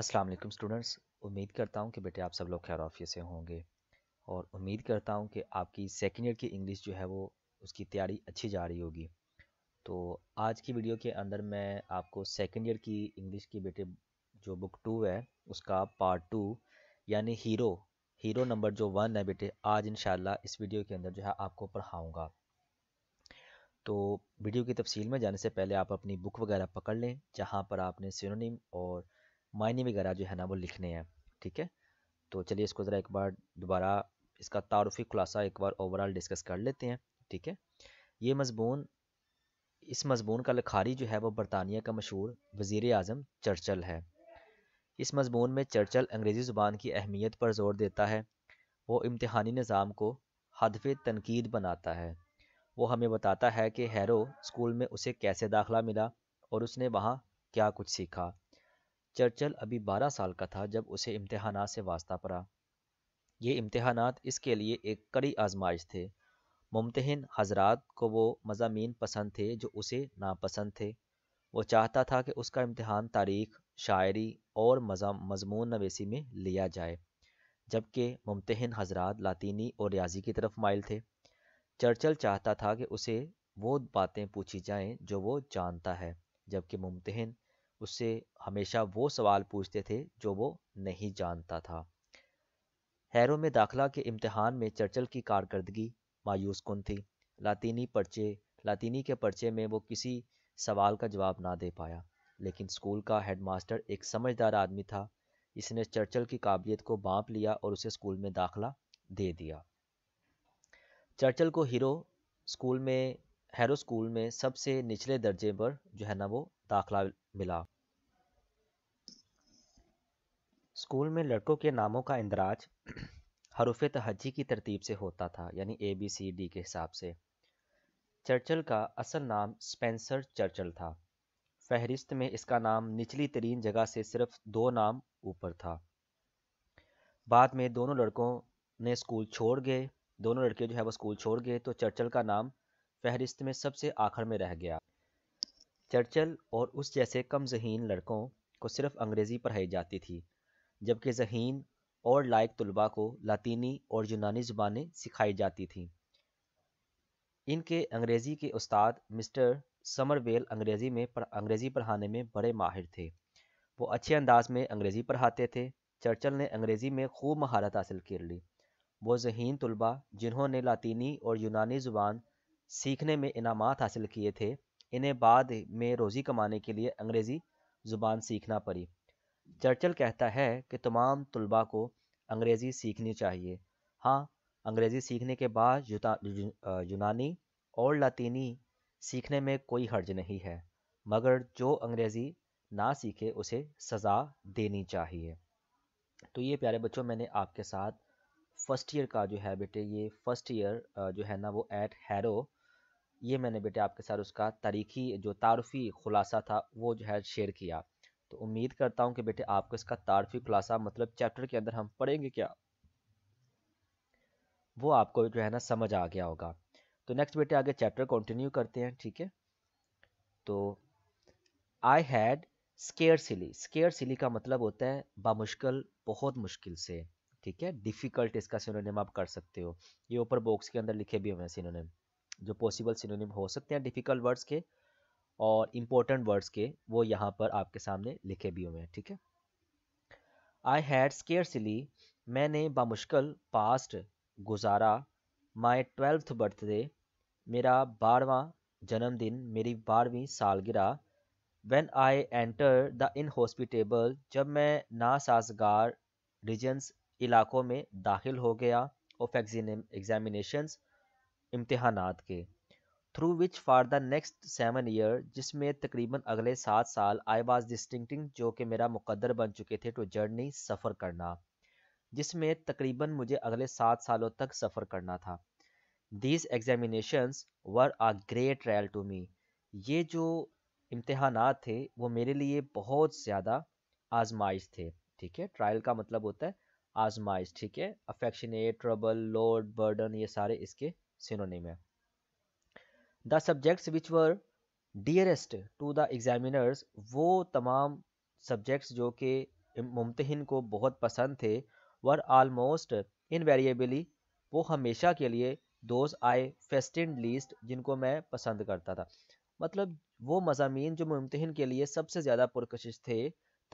अस्सलाम वालेकुम स्टूडेंट्स उम्मीद करता हूँ कि बेटे आप सब लोग खैर ऑफिस से होंगे और उम्मीद करता हूँ कि आपकी सेकेंड ईयर की इंग्लिश जो है वो उसकी तैयारी अच्छी जा रही होगी तो आज की वीडियो के अंदर मैं आपको सेकेंड ईयर की इंग्लिश की बेटे जो बुक टू है उसका पार्ट टू यानी हीरो हीरो नंबर जो वन है बेटे आज इन इस वीडियो के अंदर जो है आपको पढ़ाऊँगा तो वीडियो की तफसील में जाने से पहले आप अपनी बुक वगैरह पकड़ लें जहाँ पर आपने सिनोनिम और मायने वगैरह जो है ना वो लिखने हैं ठीक है तो चलिए इसको ज़रा एक बार दोबारा इसका तारफ़ी खुलासा एक बार ओवरऑल डिस्कस कर लेते हैं ठीक है ये मजमून इस मजमून का लिखारी जो है वो बरतानिया का मशहूर वज़ी अजम चर्चल है इस मजमून में चर्चल अंग्रेज़ी ज़ुबान की अहमियत पर जोर देता है वो इम्तहानी निज़ाम को हदफ तनकीद बनाता है वो हमें बताता है कि हैरो स्कूल में उसे कैसे दाखिला मिला और उसने वहाँ क्या कुछ सीखा चर्चल अभी 12 साल का था जब उसे इम्तहान से वास्ता पड़ा ये इम्तहान इसके लिए एक कड़ी आजमाइश थे मुमतहन हजरात को वो मजामी पसंद थे जो उसे नापसंद थे वो चाहता था कि उसका इम्तहान तारीख शायरी और मजमून नवेसी में लिया जाए जबकि मुमतहन हजरात लातीनी और रियाजी की तरफ माइल थे चर्चल चाहता था कि उसे वो बातें पूछी जाएं जो वो जानता है जबकि मुमतहन उससे हमेशा वो सवाल पूछते थे जो वो नहीं जानता था हैरो में दाखला के इम्तहान में चर्चल की कारकर्दगी मायूस कन थी लातीनी पर्चे लातीनी के पर्चे में वो किसी सवाल का जवाब ना दे पाया लेकिन स्कूल का हेडमास्टर एक समझदार आदमी था इसने चर्चल की काबिलियत को बांप लिया और उसे स्कूल में दाखला दे दिया चर्चल को हीरो स्कूल में हैरो स्कूल में सबसे निचले दर्जे पर जो है ना वो दाखला मिला स्कूल में लड़कों के नामों का इंदराज हरूफ तहजी की तरतीब से होता था यानी ए बी सी डी के हिसाब से चर्चल का असल नाम स्पेंसर चर्चल था फहरिस्त में इसका नाम निचली तरीन जगह से सिर्फ दो नाम ऊपर था बाद में दोनों लड़कों ने स्कूल छोड़ गए दोनों लड़के जो है वो स्कूल छोड़ गए तो चर्चल का नाम फहरिस्त में सबसे आखिर में रह गया चर्चल और उस जैसे कम जहीन लड़कों को सिर्फ अंग्रेज़ी पढ़ाई जाती थी जबकि जहीन और लायक तलबा को लातीनी और यूनानी ज़ुबानें सिखाई जाती थीं इनके अंग्रेज़ी के उस्ताद मिस्टर समरवेल अंग्रेज़ी में पर, अंग्रेज़ी पढ़ाने में बड़े माहिर थे वो अच्छे अंदाज में अंग्रेज़ी पढ़ाते थे चर्चल ने अंग्रेज़ी में खूब महारत हासिल कर ली वो जहीन तलबा जिन्होंने लातीनी और यूनानी ज़ुबान सीखने में इनाम हासिल किए थे इन्हें बाद में रोज़ी कमाने के लिए अंग्रेज़ी ज़ुबान सीखना पड़ी चर्चल कहता है कि तमाम तलबा को अंग्रेज़ी सीखनी चाहिए हाँ अंग्रेज़ी सीखने के बाद यूनानी और लातीनी सीखने में कोई हर्ज नहीं है मगर जो अंग्रेज़ी ना सीखे उसे सज़ा देनी चाहिए तो ये प्यारे बच्चों मैंने आपके साथ फ़र्स्ट ईयर का जो है बेटे ये फ़र्स्ट ईयर जो है ना वो एट हैरो ये मैंने बेटे आपके साथ उसका तारीखी जो तारफ़ी खुलासा था वो जो है शेयर किया तो उम्मीद करता हूँ कि बेटे आपको इसका तारफ़ी खुलासा मतलब चैप्टर के अंदर हम पढ़ेंगे क्या वो आपको जो है ना समझ आ गया होगा तो नेक्स्ट बेटे आगे चैप्टर कंटिन्यू करते हैं ठीक है तो I had scarcely scarcely का मतलब होता है बामुश्किल बहुत मुश्किल से ठीक है डिफ़िकल्ट इसका सिनोनिम आप कर सकते हो ये ऊपर बॉक्स के अंदर लिखे भी हुए हैं सिनोनिम जो पॉसिबल सिनोनिम हो सकते हैं डिफ़िकल्ट वर्ड्स के और इम्पोर्टेंट वर्ड्स के वो यहाँ पर आपके सामने लिखे भी हुए हैं ठीक है आई हैड स्केयरसली मैंने बामुश्किल पास्ट गुजारा माई ट्वेल्थ बर्थडे मेरा बारवा जन्मदिन मेरी बारहवीं सालगिरह when I enter the inhospitable जब मैं नासाजगार रिजन्स इलाकों में दाखिल हो गया ऑफ एग्जामिनेशंस इम्तहान के through which for the next seven year जिसमें तकरीबन अगले सात साल आई वाज डिस्टिंग जो कि मेरा मुकदर बन चुके थे टू जर्नी सफ़र करना जिसमें तकरीबन मुझे अगले सात सालों तक सफ़र करना था these examinations were a great trial to me ये जो इम्तहान थे वो मेरे लिए बहुत ज़्यादा आजमाइश थे ठीक है ट्रायल का मतलब होता है आजमाइश ठीक है अफेक्शनेट ट्रबल लोड बर्डन ये सारे इसके synonym है the subjects which were dearest to the examiners वो तमाम सब्जेक्ट्स जो कि मुमतहन को बहुत पसंद थे वर आलमोस्ट इनवेरिएबली वो हमेशा के लिए दोज आई फेस्टिन लिस्ट जिनको मैं पसंद करता था मतलब वो मजामी जो मुमतहन के लिए सबसे ज़्यादा पुरकशिश थे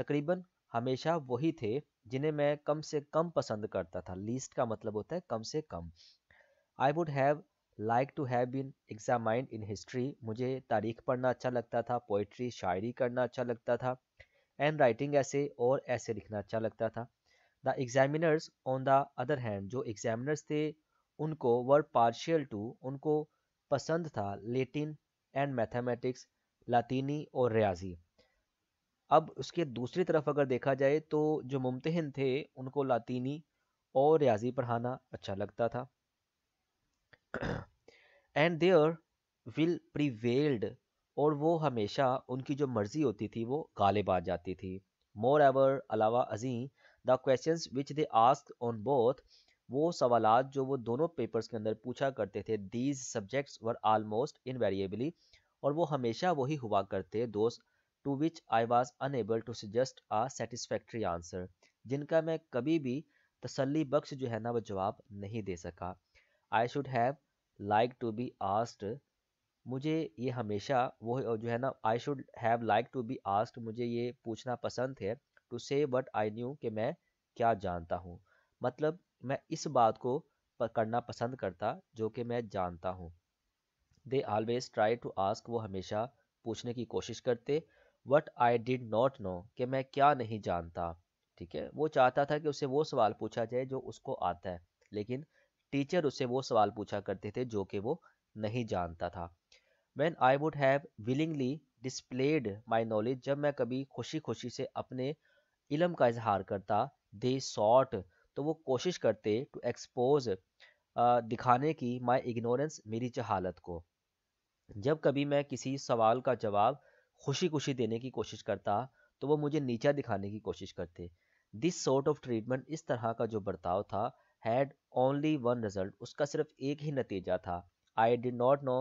तकरीबन हमेशा वही थे जिन्हें मैं कम से कम पसंद करता था लीस्ट का मतलब होता है कम से कम I would have like to have been examined in history मुझे तारीख पढ़ना अच्छा लगता था पोइट्री शायरी करना अच्छा लगता था एंड राइटिंग ऐसे और ऐसे लिखना अच्छा लगता था the examiners on the other hand जो एग्जामिनर्स थे उनको वर पार्शियल टू उनको पसंद था लेटिन एंड मैथमेटिक्स लातीनी और रियाजी अब उसके दूसरी तरफ अगर देखा जाए तो जो मुमतहन थे उनको लातीनी और रियाजी पढ़ाना अच्छा लगता था एंड देअर विल प्रिवेल्ड और वो हमेशा उनकी जो मर्जी होती थी वो गालिब आ जाती थी मोर एवर अलावा अजी the question which they ask on both वो सवाल जो वो दोनों पेपर्स के अंदर पूछा करते थे these subjects were almost invariably और वो हमेशा वही हुआ करते दोस्त to which I was unable to suggest a satisfactory answer जिनका मैं कभी भी तसली बख्श जो है ना वो जवाब नहीं दे सका I should have like to be asked मुझे ये हमेशा वो जो है ना I should have like to be asked मुझे ये पूछना पसंद है टू से वट आई न्यू कि मैं क्या जानता हूँ मतलब मैं इस बात को करना पसंद करता जो कि मैं जानता हूँ they always try to ask वो हमेशा पूछने की कोशिश करते what I did not know कि मैं क्या नहीं जानता ठीक है वो चाहता था कि उसे वो सवाल पूछा जाए जो उसको आता है लेकिन टीचर उससे वो सवाल पूछा करते थे जो कि वो नहीं जानता था when I would have willingly displayed my knowledge जब मैं कभी खुशी खुशी से अपने इलम का इजहार करता दे सॉट तो वो कोशिश करते टू एक्सपोज दिखाने की माई इग्नोरेंस मेरी जहालत को जब कभी मैं किसी सवाल का जवाब खुशी खुशी देने की कोशिश करता तो वो मुझे नीचा दिखाने की कोशिश करते दिस सॉर्ट ऑफ ट्रीटमेंट इस तरह का जो बर्ताव था हैड ओनली वन रिजल्ट उसका सिर्फ एक ही नतीजा था I did not know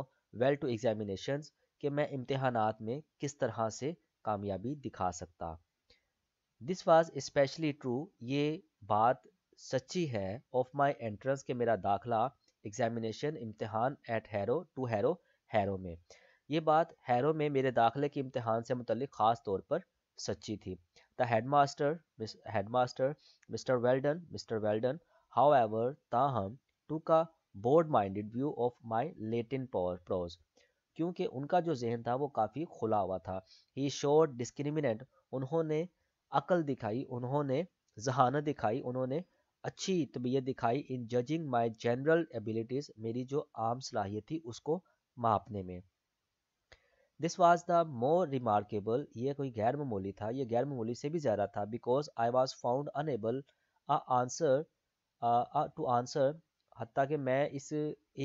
well to examination कि मैं इम्तहान में किस तरह से कामयाबी दिखा सकता दिस वॉज इस्पेशली ट्रू ये बात सच्ची है ऑफ माई एंट्रेंस के मेरा दाखिला एग्जामिनेशन इम्तहान at Harrow to Harrow Harrow में ये बात हैरो में मेरे दाखिले के इम्तहान से मुतल ख़ास तौर पर सच्ची थी the headmaster headmaster mister Weldon mister Weldon However, Taham took a broad minded view of my Latin prose क्योंकि उनका जो जहन था वो काफ़ी खुला हुआ था ही शोड डिस्क्रिमिनेट उन्होंने अकल दिखाई उन्होंने जहानत दिखाई उन्होंने अच्छी तबीयत दिखाई in judging my general abilities मेरी जो आम सलाहियत थी उसको मापने में this was the more remarkable ये कोई गैर मामूली था ये गैर मामूली से भी ज़्यादा था because I was found unable answer to answer हती कि मैं इस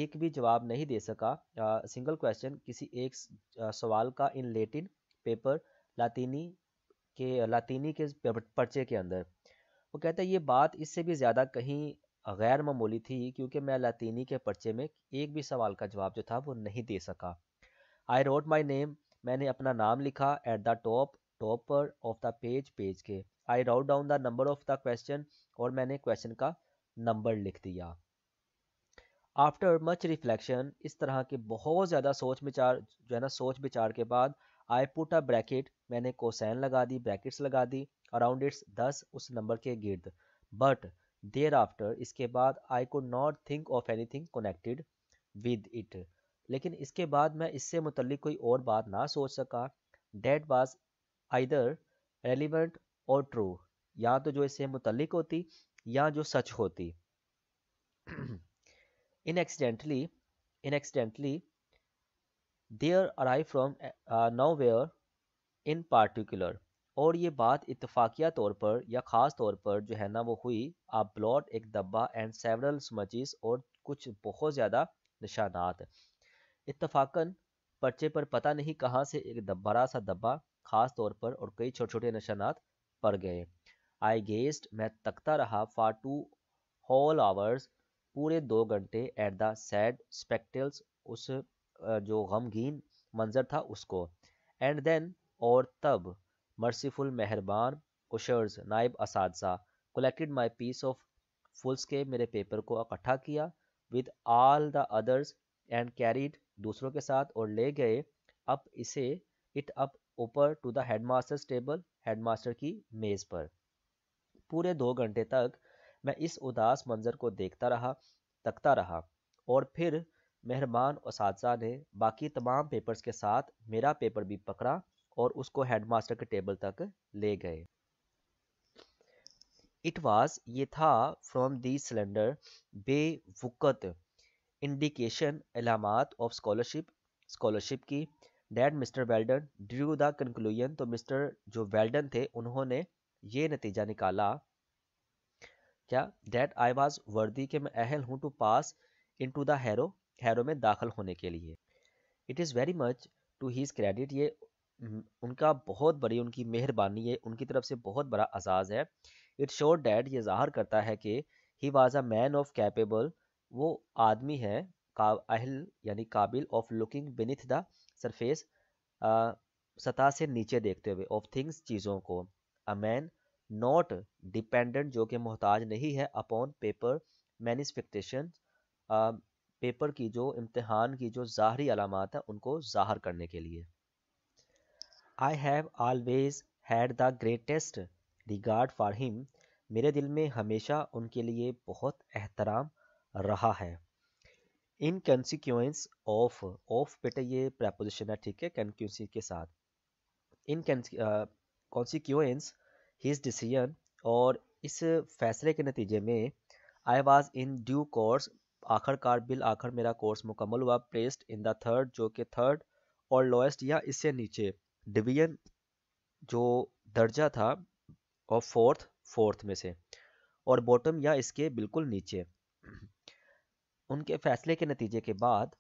एक भी जवाब नहीं दे सका सिंगल क्वेश्चन किसी एक सवाल का इन लेटिन पेपर लातीनी के लातीनी के पर्चे के अंदर वो कहता है ये बात इससे भी ज़्यादा कहीं गैर मामूली थी क्योंकि मैं लातीनी के पर्चे में एक भी सवाल का जवाब जो था वो नहीं दे सका आई रोट माई नेम मैंने अपना नाम लिखा at the top topper of the page page के I wrote down the number of the question और मैंने क्वेश्चन का नंबर लिख दिया आफ्टर मच रिफ्लेक्शन इस तरह के बहुत ज़्यादा सोच विचार जो है ना सोच विचार के बाद आई पुट अ ब्रैकेट मैंने कोसैन लगा दी ब्रैकेट्स लगा दी अराउंड इट्स दस उस नंबर के गिर्द बट देर आफ्टर इसके बाद I could not think of anything connected with it लेकिन इसके बाद मैं इससे मुतलिक कोई और बात ना सोच सका डेट वॉज आइदर रेलिवेंट और ट्रू या तो जो इससे मुतलिक होती या जो सच होती in accidentally in accidentally there arrive from where in particular और ये बात इतफाकिया तौर पर या ख़ास तौर पर जो है ना वो हुई आ ब्लॉट एक दब्बा एंड सेवरल स्मचिस और कुछ बहुत ज़्यादा निशानात इतफाकन पर्चे पर पता नहीं कहाँ से एक दबरा सा दब्बा ख़ास तौर पर और कई छोटे छोटे निशानात पड़ गए आई गेस्ट मैं तकता रहा फॉर टू होल आवर्स पूरे दो घंटे एट द सैड स्पेक्टल्स उस जो गमगीन मंजर था उसको एंड देन और तब मर्सीफुल मेहरबान उशर्स नायब असादसा collected my piece of fools के मेरे पेपर को इकट्ठा किया with all the others and carried दूसरों के साथ और ले गए अप इसे इट अप ऊपर to the headmaster's table headmaster की मेज़ पर पूरे दो घंटे तक मैं इस उदास मंजर को देखता रहा तकता रहा और फिर मेहरबान उस ने बाकी तमाम पेपर्स के साथ मेरा पेपर भी पकड़ा और उसको हेडमास्टर के टेबल तक ले गए इट वाज ये था from the slender be indication अलामत ऑफ स्कॉलरशिप स्कॉलरशिप की that Mr Welldon drew the conclusion तो मिस्टर जो वेल्डन थे उन्होंने ये नतीजा निकाला क्या डेट आई वॉज वर्दी के मैं अहल हूँ to pass into the Harrow Harrow में दाखिल होने के लिए it is very much to his credit ये उनका बहुत बड़ी उनकी मेहरबानी है उनकी तरफ से बहुत बड़ा आजाज है इट शोर डैट ये जाहिर करता है कि he was a man of capable वो आदमी है का अहल यानी काबिल of looking beneath the surface सतह से नीचे देखते हुए ऑफ थिंग्स चीज़ों को अ मैन नॉट डिपेंडेंट जो कि मोहताज नहीं है अपॉन पेपर मैनिसफिक्टेशन पेपर की जो इम्तहान की जो ज़ाहरी अलामत है उनको ज़ाहर करने के लिए I have always had the greatest regard for him मेरे दिल में हमेशा उनके लिए बहुत एहतराम रहा है इन कंसिक्वेंस ऑफ ऑफ बेटे ये प्रपोजिशन है ठीक है कंक्यूसी के साथ in consequence uh, his decision और इस फैसले के नतीजे में I was in due course आखिरकार बिल आखिर मेरा कोर्स मुकम्मल हुआ प्लेस्ड इन द थर्ड जो कि थर्ड और लोएस्ट या इससे नीचे डिवीजन जो दर्जा था और फोर्थ फोर्थ में से और बॉटम या इसके बिल्कुल नीचे उनके फैसले के नतीजे के बाद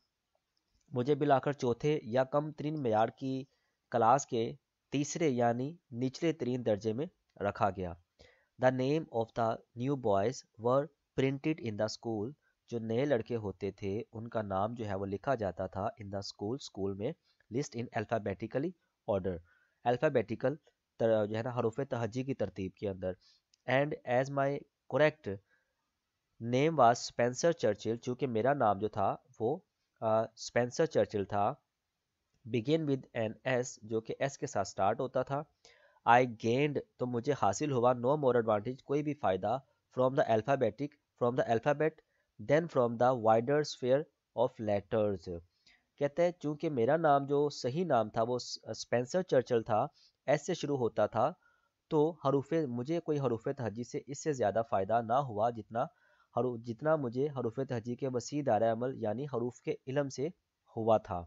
मुझे बिल आखिर चौथे या कम तरीन मैार की क्लास के तीसरे यानी निचले तरीन दर्जे में रखा गया the name of the new boys were printed in the school जो नए लड़के होते थे उनका नाम जो है वो लिखा जाता था इन द स्कूल स्कूल में list in alphabetically order alphabetical जो है ना हरूफ तहजी की तरतीब के अंदर and as my correct name was Spencer Churchill चूँकि मेरा नाम जो था वो स्पेंसर uh, चर्चिल था बिगिन विद एन एस जो कि एस के साथ स्टार्ट होता था आई गेंड तो मुझे हासिल हुआ नो मोर एडवांटेज कोई भी फायदा from the alphabetic from the alphabet than from the wider sphere of letters कहते हैं चूंकि मेरा नाम जो सही नाम था वो स्पेंसर चर्चल था एस से शुरू होता था तो हरूफ मुझे कोई हरूफ तहजी से इससे ज़्यादा फ़ायदा ना हुआ जितना हरू जितना मुझे हरूफ तहजी के वसी दार अमल यानी हरूफ के इलम से हुआ था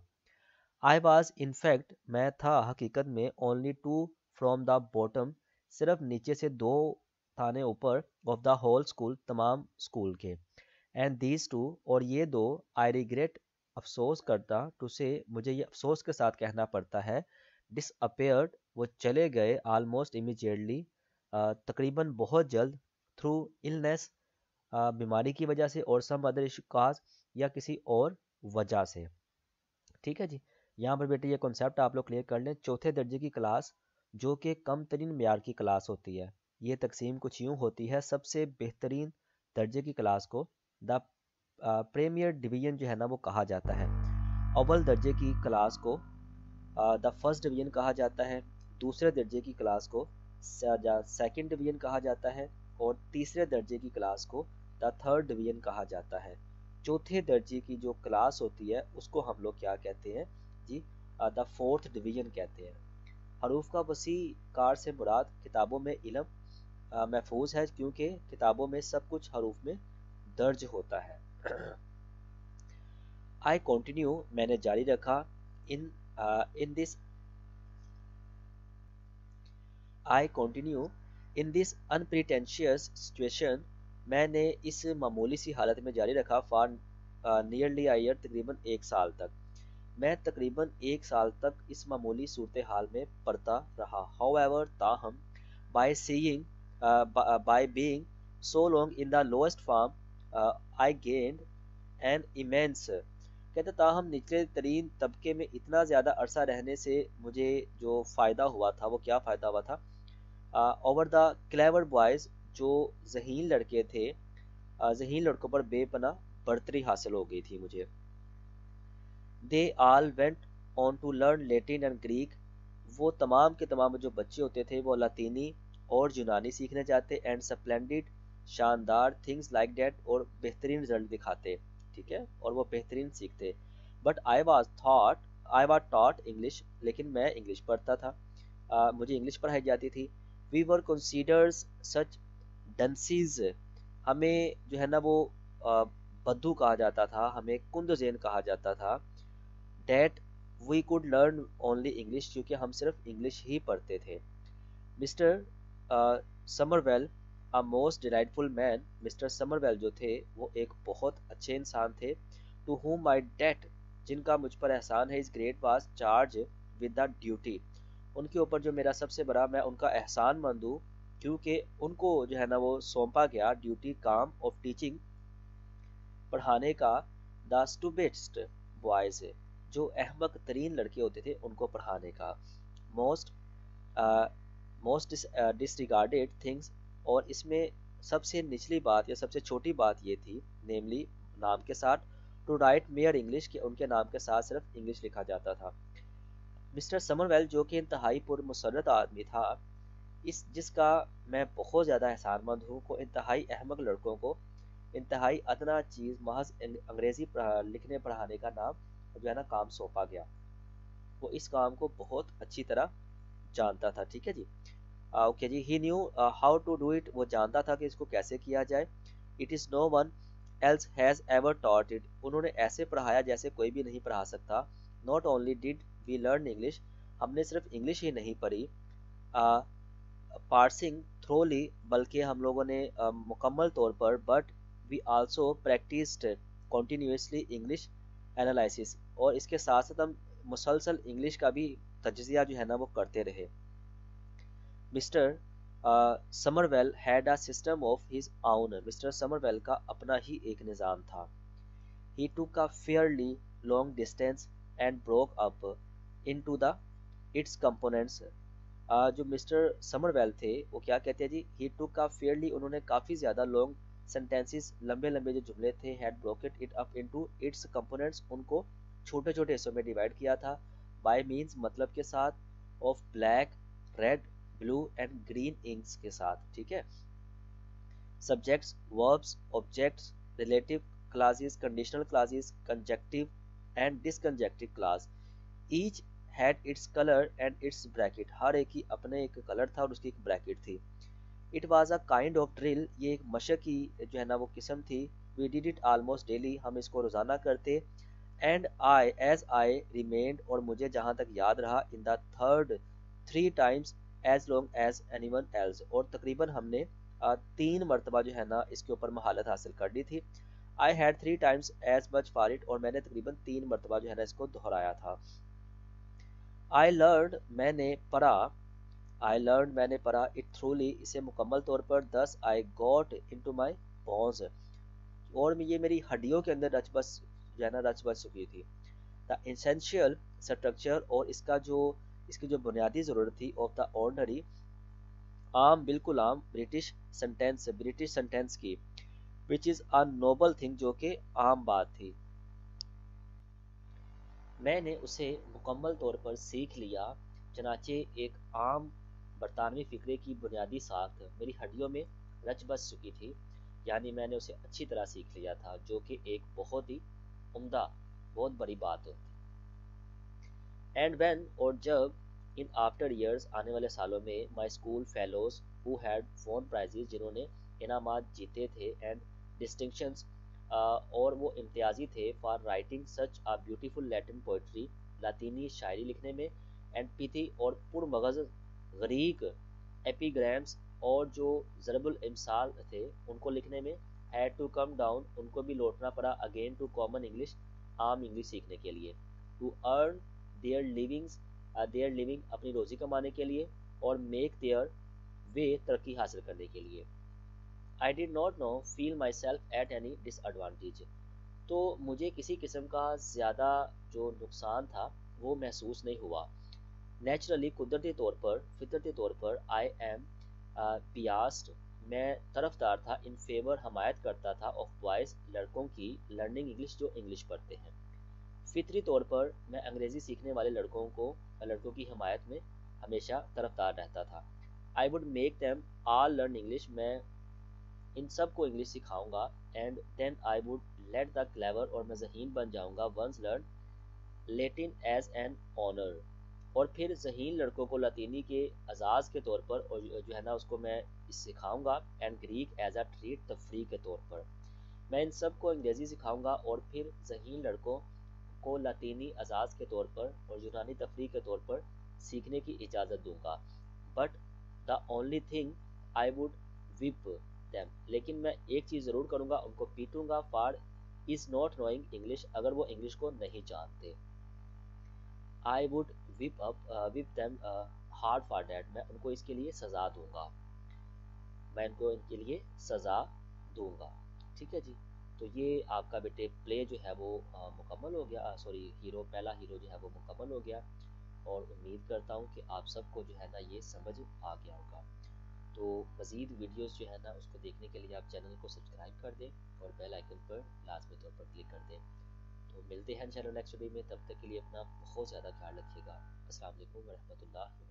आई वाज इनफैक्ट मैं था हकीकत में only two from the bottom सिर्फ नीचे से दो थाने ऊपर ऑफ द होल स्कूल तमाम स्कूल के एंड दीज टू और ये दो आई रिग्रेट अफसोस करता टू से मुझे ये अफसोस के साथ कहना पड़ता है डिसअपेयर्ड वो चले गए आलमोस्ट इमीजिएटली तकरीबन बहुत जल्द थ्रू इलनेस बीमारी की वजह से और सम अदर काज या किसी और वजह से ठीक है जी यहाँ पर बेटे ये कॉन्सेप्ट आप लोग क्लियर कर लें चौथे दर्जे की क्लास जो कि कम तरीन मैार की क्लास होती है ये तकसीम कुछ यूँ होती है सबसे बेहतरीन दर्जे की क्लास को द प्रीमियर डिवीजन जो है ना वो कहा जाता है अव्वल दर्जे की क्लास को द फर्स्ट डिवीजन कहा जाता है दूसरे दर्जे की क्लास को सेकंड डिवीजन कहा जाता है और तीसरे दर्जे की क्लास को द थर्ड डिवीजन कहा जाता है चौथे दर्जे की जो क्लास होती है उसको हम लोग क्या कहते हैं जी द फोर्थ डिवीजन कहते हैं हरूफ का वसी कार से मुराद किताबों में इलम महफूज है क्योंकि किताबों में सब कुछ हरूफ में दर्ज होता है आई कॉन्टिन्यू मैंने जारी रखा in in this I continue in this unpretentious situation मैंने इस मामूली सी हालत में जारी रखा फॉर नियरली आई तकरीबन एक साल तक मैं तकरीबन एक साल तक इस मामूली सूरत हाल में पढ़ता रहा हाउ एवर ताहम by seeing by being so long in the lowest form I gained an immense कहते ताहम निचले तरीन तबके में इतना ज़्यादा अरसा रहने से मुझे जो फ़ायदा हुआ था वो क्या फ़ायदा हुआ था ओवर द क्लेवर बॉयज़ जो जहीन लड़के थे uh, जहीन लड़कों पर बेपना बढ़तरी हासिल हो गई थी मुझे they all went on to learn Latin and Greek वो तमाम के तमाम जो बच्चे होते थे वो लातीनी और यूनानी सीखने जाते एंड सप्लेंडिड शानदार थिंग्स लाइक डैट और बेहतरीन रिजल्ट दिखाते ठीक है और वो बेहतरीन सीखते but I was thought I was taught English लेकिन मैं इंग्लिश पढ़ता था आ, मुझे इंग्लिश पढ़ाई जाती थी वी वर कंसीडर्स सच डंसीज हमें जो है ना वो बद्दू कहा जाता था हमें कुंद जैन कहा जाता था that we could learn only English क्योंकि हम सिर्फ इंग्लिश ही पढ़ते थे Mr Somervell a most delightful man Mr Somervell जो थे वो एक बहुत अच्छे इंसान थे टू होम माई डेट जिनका मुझ पर एहसान है is great was charge with the duty उनके ऊपर जो मेरा सबसे बड़ा मैं उनका एहसान मंद हूँ क्योंकि उनको जो है ना वो सौंपा गया ड्यूटी काम ऑफ टीचिंग पढ़ाने का द बॉयज़ जो अहमक तरीन लड़के होते थे उनको पढ़ाने का मोस्ट मोस्ट डिसरिगार्डेड थिंग्स और इसमें सबसे निचली बात या सबसे छोटी बात ये थी नेमली नाम के साथ टू राइट मेयर इंग्लिश के उनके नाम के साथ सिर्फ इंग्लिश लिखा जाता था मिस्टर समरवेल जो कि इंतहाई पुरमसरत आदमी था इस जिसका मैं बहुत ज़्यादा एहसानमंद हूँ को इंतहाई अहमक लड़कों को इंतहाई अदना चीज़ महज अंग्रेज़ी लिखने पढ़ाने का नाम जो है ना काम सौंपा गया वो इस काम को बहुत अच्छी तरह जानता था ठीक है जी ओके जी he knew how to do it वो जानता था कि इसको कैसे किया जाए it is no one else has ever taught it उन्होंने ऐसे पढ़ाया जैसे कोई भी नहीं पढ़ा सकता not only did we learn English हमने सिर्फ इंग्लिश ही नहीं पढ़ी पार्सिंग थ्रो ली बल्कि हम लोगों ने uh, मुकम्मल तौर पर but we also practice continuously English analysis और इसके साथ साथ हम मुसलसल इंग्लिश का भी तजिया जो है ना वो करते रहे Mr Somervell had a system of his own Mr Somervell का अपना ही एक निज़ाम था he took a fairly long distance and broke up into the its components जो मिस्टर समरवेल थे वो क्या कहते हैं जी ही टू का फेयरली उन्होंने काफ़ी ज़्यादा लॉन्ग सेंटेंसेस लंबे लंबे जो जुमले थे had broken it up into its components उनको छोटे छोटे हिस्सों में डिवाइड किया था बाई मीन्स मतलब के साथ of black red blue and green inks के साथ ठीक है subjects verbs objects relative clauses conditional clauses conjunctive and disjunctive clause each had its colour and its bracket हर एक ही अपने एक कलर था और उसकी एक ब्रैकेट थी it was a kind of drill ये एक मशक की जो है ना वो किस्म थी we did it almost daily हम इसको रोज़ाना करते and I as I remained और मुझे जहाँ तक याद रहा in the third three times as long as anyone else और तकरीबन हमने तीन मरतबा जो है ना इसके ऊपर महालत हासिल कर ली थी I had three times as much for it और मैंने तकरीबन तीन मरतबा जो है ना इसको दोहराया था आई लर्न मैंने पढ़ा आई लर्न मैंने पढ़ा इट थ्रूली इसे मुकम्मल तौर पर दस I got into my bones और ये मेरी हड्डियों के अंदर रच बस जाना रच बच चुकी थी द इंसेंशियल स्ट्रक्चर और इसका जो इसकी जो बुनियादी ज़रूरत थी ऑफ द ऑर्डनरी आम बिल्कुल आम ब्रिटिश सेंटेंस ब्रिटिश सेंटेंस की which is a noble thing जो कि आम बात थी मैंने उसे मुकम्मल तौर पर सीख लिया चनाचे एक आम बरतानवी फ़िक्रे की बुनियादी साख मेरी हड्डियों में रच बस चुकी थी यानी मैंने उसे अच्छी तरह सीख लिया था जो कि एक बहुत ही उम्दा बहुत बड़ी बात होती एंड वेन और जब इन आफ्टर ईयर्स आने वाले सालों में my school fellows who had won prizes जिन्होंने इनाम जीते थे एंड डिस्टिंगशन और वो इम्तियाजी थे for writing such a beautiful Latin poetry लातीनी शायरी लिखने में एंड पीथी और पुरमगज गरीक एपीग्राम्स और जो जरबुल इमसाल थे उनको लिखने में हैड टू कम डाउन उनको भी लौटना पड़ा अगेन टू कॉमन इंग्लिश आम इंग्लिश सीखने के लिए to earn their livings their living अपनी रोजी कमाने के लिए और मेक देयर वे तरक्की हासिल करने के लिए I did not know feel myself at any disadvantage तो मुझे किसी किस्म का ज़्यादा जो नुकसान था वो महसूस नहीं हुआ नेचुरली कुदरती तौर पर फितरती तौर पर आई एम पियास्ट मैं तरफदार था इन फेवर हमायत करता था ऑफ बॉयज़ लड़कों की लर्निंग इंग्लिश जो इंग्लिश पढ़ते हैं फितरी तौर पर मैं अंग्रेज़ी सीखने वाले लड़कों को लड़कों की हमायत में हमेशा तरफदार रहता था I would make them all learn English मैं इन सब को इंग्लिश सिखाऊंगा and then I would let the clever और मैं जहीन बन जाऊंगा ones learn Latin as an honour और फिर जहीन लड़कों को लतीनी के अजाज़ के तौर पर और जो है ना उसको मैं सिखाऊंगा and Greek as a treat तफरी के तौर पर मैं इन सब को अंग्रेज़ी सिखाऊंगा और फिर जहीन लड़कों को लातीनी अजाज़ के तौर पर और यूनानी तफरी के तौर पर सीखने की इजाज़त दूंगा but the only thing I would whip them लेकिन मैं एक चीज़ ज़रूर करूँगा उनको पीटूंगा for is not knowing English अगर वो इंग्लिश को नहीं जानते I would whip up uh, whip them uh, hard for that मैं उनको इसके लिए सज़ा दूंगा मैं इनको इनके लिए सज़ा दूंगा ठीक है जी तो ये आपका बेटे प्ले जो है वो मुकम्मल हो गया सॉरी हीरो पहला हीरो जो है वो मुकम्मल हो गया और उम्मीद करता हूँ कि आप सबको जो है ना ये समझ आ गया होगा तो मज़ीद वीडियोस जो है ना उसको देखने के लिए आप चैनल को सब्सक्राइब कर दें और बेल आइकन पर लाजमी तौर पर क्लिक कर दें मिलते हैं इंशाल्लाह नेक्स्ट वीडियो में तब तक के लिए अपना बहुत ज़्यादा ख्याल रखिएगा असल वरहमल